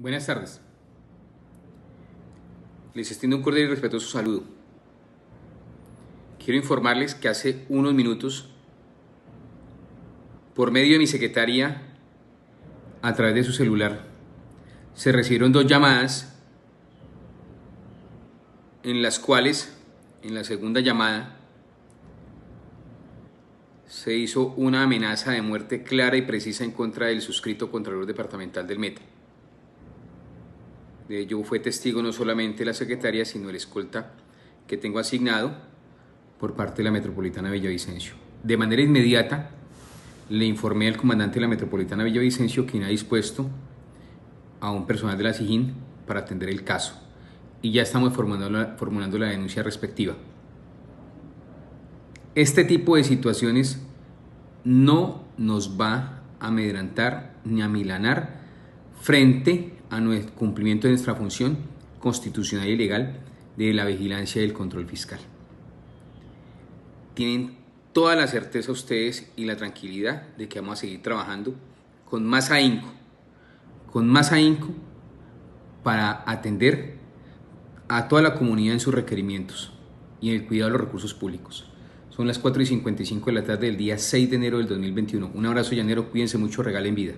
Buenas tardes. Les extiendo un cordial y respetuoso saludo. Quiero informarles que hace unos minutos, por medio de mi secretaria, a través de su celular, se recibieron dos llamadas en las cuales, en la segunda llamada, se hizo una amenaza de muerte clara y precisa en contra del suscrito Contralor Departamental del Meta. Yo ello fue testigo no solamente la secretaria, sino el escolta que tengo asignado por parte de la Metropolitana Villavicencio. De manera inmediata le informé al comandante de la Metropolitana Villavicencio quien ha dispuesto a un personal de la SIGIN para atender el caso y ya estamos formulando la, denuncia respectiva. Este tipo de situaciones no nos va a amedrantar ni a milanar frente a nuestro cumplimiento de nuestra función constitucional y legal de la vigilancia y el control fiscal. Tienen toda la certeza ustedes y la tranquilidad de que vamos a seguir trabajando con más ahínco, con más ahínco para atender a toda la comunidad en sus requerimientos y en el cuidado de los recursos públicos. Son las 4 y 55 de la tarde del día 6 de enero del 2021. Un abrazo llanero, cuídense mucho, regalen vida.